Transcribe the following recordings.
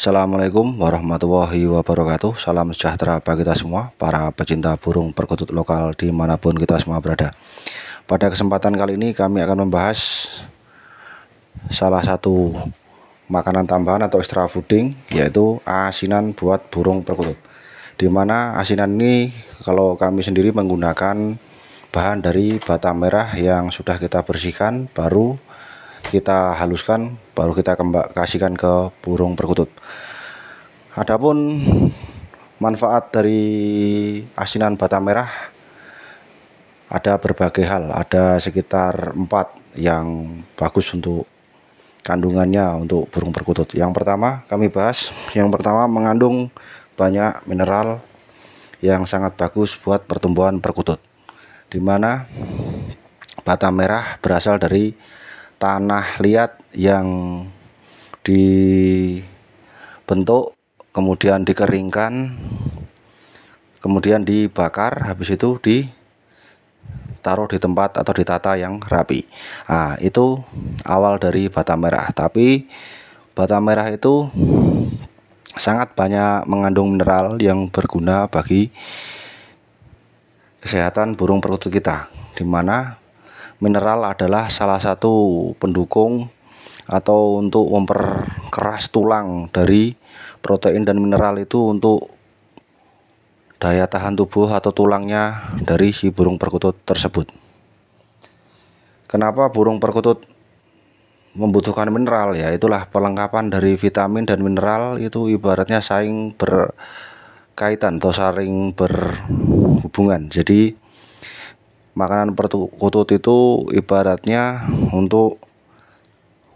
Assalamualaikum warahmatullahi wabarakatuh Salam sejahtera bagi kita semua Para pecinta burung perkutut lokal dimanapun kita semua berada Pada kesempatan kali ini kami akan membahas Salah satu makanan tambahan atau extra fooding Yaitu asinan buat burung perkutut Dimana asinan ini kalau kami sendiri menggunakan Bahan dari bata merah yang sudah kita bersihkan Baru kita haluskan baru kita kasihkan ke burung perkutut adapun manfaat dari asinan bata merah ada berbagai hal ada sekitar empat yang bagus untuk kandungannya untuk burung perkutut yang pertama kami bahas yang pertama mengandung banyak mineral yang sangat bagus buat pertumbuhan perkutut dimana bata merah berasal dari tanah liat yang dibentuk kemudian dikeringkan kemudian dibakar habis itu ditaruh di tempat atau ditata yang rapi nah, itu awal dari bata merah tapi bata merah itu sangat banyak mengandung mineral yang berguna bagi kesehatan burung perkutut kita dimana mineral adalah salah satu pendukung atau untuk memperkeras tulang dari protein dan mineral itu untuk daya tahan tubuh atau tulangnya dari si burung perkutut tersebut. Kenapa burung perkutut membutuhkan mineral ya itulah pelengkapan dari vitamin dan mineral itu ibaratnya saing berkaitan atau saring berhubungan jadi makanan perkutut itu ibaratnya untuk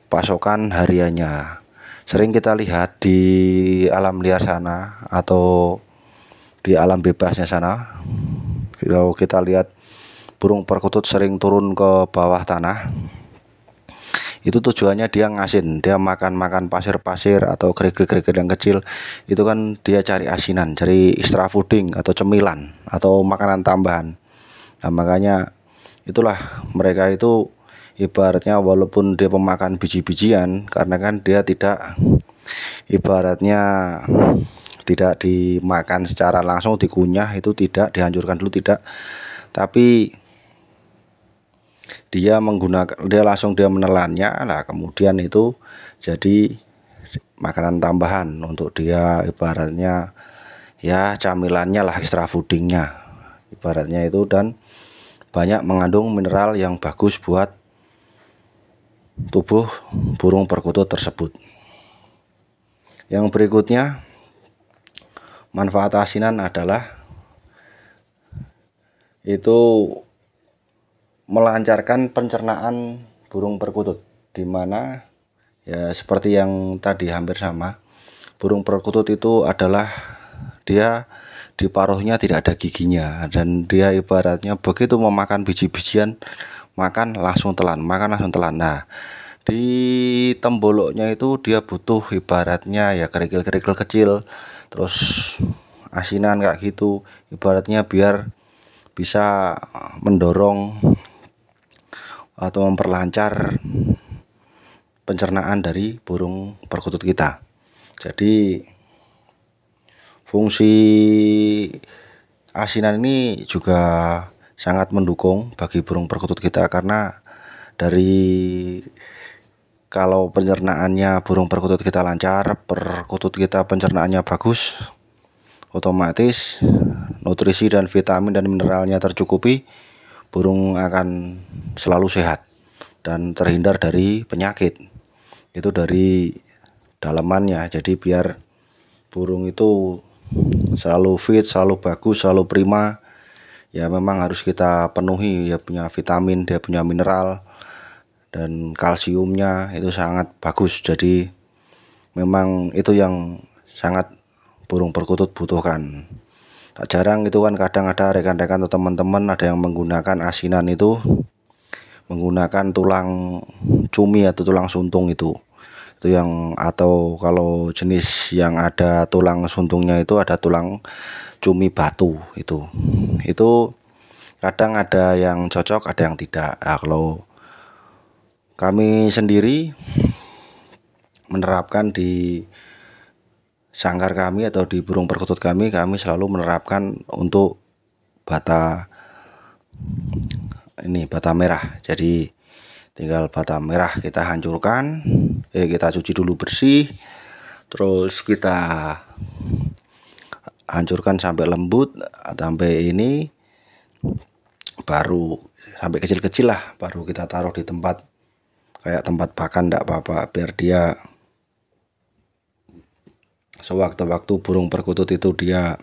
pasokan hariannya sering kita lihat di alam liar sana atau di alam bebasnya sana kalau kita lihat burung perkutut sering turun ke bawah tanah itu tujuannya dia ngasin dia makan-makan pasir-pasir atau kerikil-kerikil yang kecil itu kan dia cari asinan cari extra fooding atau cemilan atau makanan tambahan nah, makanya itulah mereka itu ibaratnya walaupun dia pemakan biji-bijian karena kan dia tidak ibaratnya tidak dimakan secara langsung dikunyah itu tidak dihancurkan dulu tidak tapi dia menggunakan dia langsung dia menelannya lah kemudian itu jadi makanan tambahan untuk dia ibaratnya ya camilannya lah extra foodingnya ibaratnya itu dan banyak mengandung mineral yang bagus buat tubuh burung perkutut tersebut. Yang berikutnya manfaat asinan adalah itu melancarkan pencernaan burung perkutut dimana ya seperti yang tadi hampir sama burung perkutut itu adalah dia di paruhnya tidak ada giginya dan dia ibaratnya begitu memakan biji-bijian makan langsung telan makan langsung telan nah di temboloknya itu dia butuh ibaratnya ya kerikil-kerikil kecil terus asinan kayak gitu ibaratnya biar bisa mendorong atau memperlancar pencernaan dari burung perkutut kita. Jadi Fungsi asinan ini juga sangat mendukung bagi burung perkutut kita karena dari kalau pencernaannya burung perkutut kita lancar, perkutut kita pencernaannya bagus, otomatis nutrisi dan vitamin dan mineralnya tercukupi, burung akan selalu sehat dan terhindar dari penyakit. Itu dari dalamannya. Jadi biar burung itu selalu fit selalu bagus selalu prima ya memang harus kita penuhi ya punya vitamin dia punya mineral dan kalsiumnya itu sangat bagus jadi memang itu yang sangat burung perkutut butuhkan tak jarang itu kan kadang ada rekan-rekan atau teman-teman ada yang menggunakan asinan itu menggunakan tulang cumi atau tulang suntung itu itu yang atau kalau jenis yang ada tulang suntungnya itu ada tulang cumi batu itu itu kadang ada yang cocok ada yang tidak nah, kalau kami sendiri menerapkan di sangkar kami atau di burung perkutut kami kami selalu menerapkan untuk bata ini bata merah jadi tinggal bata merah kita hancurkan eh, kita cuci dulu bersih terus kita hancurkan sampai lembut sampai ini baru sampai kecil-kecil lah baru kita taruh di tempat kayak tempat pakan tidak apa-apa biar dia sewaktu-waktu burung perkutut itu dia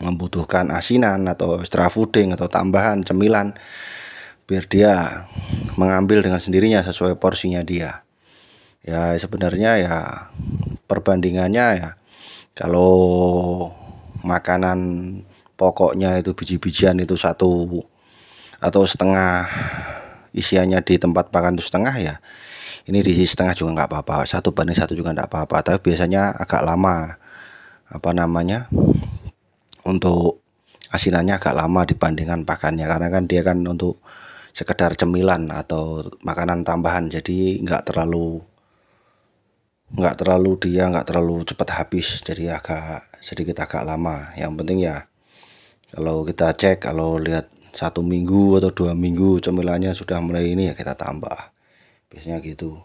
membutuhkan asinan atau extra fooding atau tambahan cemilan biar dia mengambil dengan sendirinya sesuai porsinya dia ya sebenarnya ya perbandingannya ya kalau makanan pokoknya itu biji-bijian itu satu atau setengah isiannya di tempat pakan itu setengah ya ini di setengah juga nggak apa-apa satu banding satu juga nggak apa-apa tapi biasanya agak lama apa namanya untuk asinannya agak lama dibandingkan pakannya karena kan dia kan untuk sekedar cemilan atau makanan tambahan jadi nggak terlalu nggak terlalu dia nggak terlalu cepat habis jadi agak sedikit agak lama yang penting ya kalau kita cek kalau lihat satu minggu atau dua minggu cemilannya sudah mulai ini ya kita tambah biasanya gitu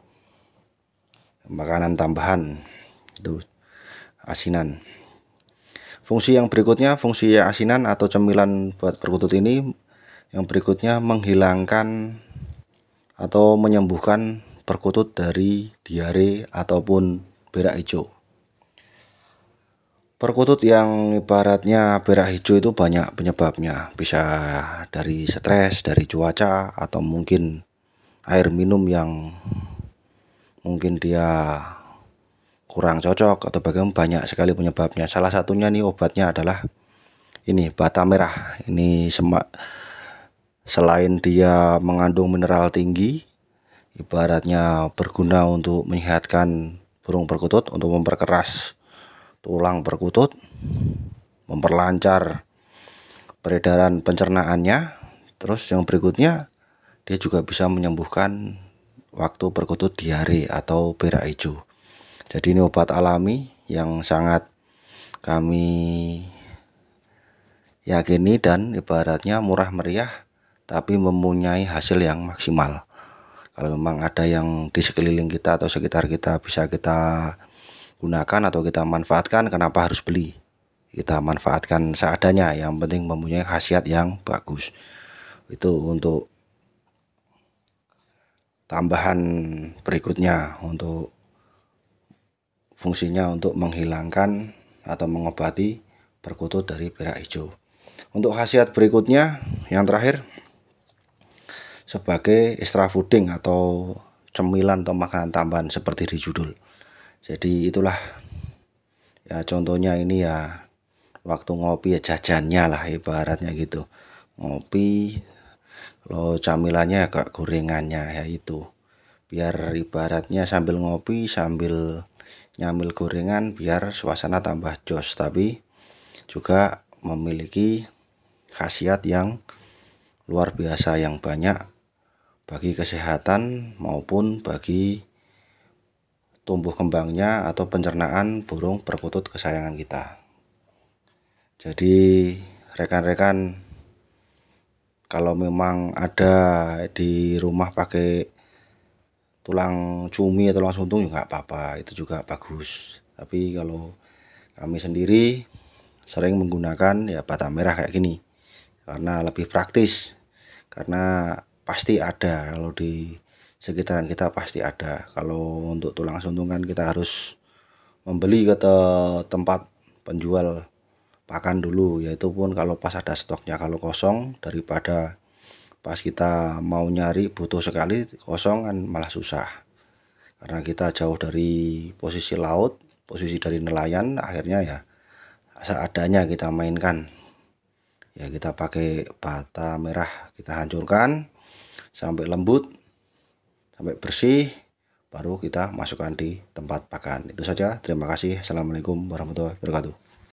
makanan tambahan itu asinan fungsi yang berikutnya fungsi asinan atau cemilan buat perkutut ini yang berikutnya menghilangkan atau menyembuhkan perkutut dari diare ataupun berak hijau. Perkutut yang ibaratnya berak hijau itu banyak penyebabnya, bisa dari stres, dari cuaca, atau mungkin air minum yang mungkin dia kurang cocok atau bagaimana banyak sekali penyebabnya. Salah satunya nih obatnya adalah ini bata merah. Ini semak selain dia mengandung mineral tinggi, ibaratnya berguna untuk menyehatkan burung perkutut untuk memperkeras tulang perkutut, memperlancar peredaran pencernaannya. Terus yang berikutnya dia juga bisa menyembuhkan waktu perkutut diare atau perak hijau. Jadi ini obat alami yang sangat kami yakini dan ibaratnya murah meriah tapi mempunyai hasil yang maksimal kalau memang ada yang di sekeliling kita atau sekitar kita bisa kita gunakan atau kita manfaatkan kenapa harus beli kita manfaatkan seadanya yang penting mempunyai khasiat yang bagus itu untuk tambahan berikutnya untuk fungsinya untuk menghilangkan atau mengobati perkutut dari berak hijau untuk khasiat berikutnya yang terakhir sebagai extra fooding atau cemilan atau makanan tambahan seperti di judul. Jadi itulah ya contohnya ini ya waktu ngopi ya jajannya lah ibaratnya gitu. Ngopi lo camilannya agak ya gorengannya ya itu. Biar ibaratnya sambil ngopi sambil nyamil gorengan biar suasana tambah jos tapi juga memiliki khasiat yang luar biasa yang banyak bagi kesehatan maupun bagi tumbuh kembangnya atau pencernaan burung perkutut kesayangan kita. Jadi rekan-rekan kalau memang ada di rumah pakai tulang cumi atau tulang suntung juga ya apa-apa, itu juga bagus. Tapi kalau kami sendiri sering menggunakan ya batang merah kayak gini karena lebih praktis karena pasti ada kalau di sekitaran kita pasti ada kalau untuk tulang suntungan kita harus membeli ke tempat penjual pakan dulu yaitu pun kalau pas ada stoknya kalau kosong daripada pas kita mau nyari butuh sekali kosong kan malah susah karena kita jauh dari posisi laut posisi dari nelayan akhirnya ya seadanya kita mainkan ya kita pakai bata merah kita hancurkan sampai lembut sampai bersih baru kita masukkan di tempat pakan itu saja terima kasih assalamualaikum warahmatullahi wabarakatuh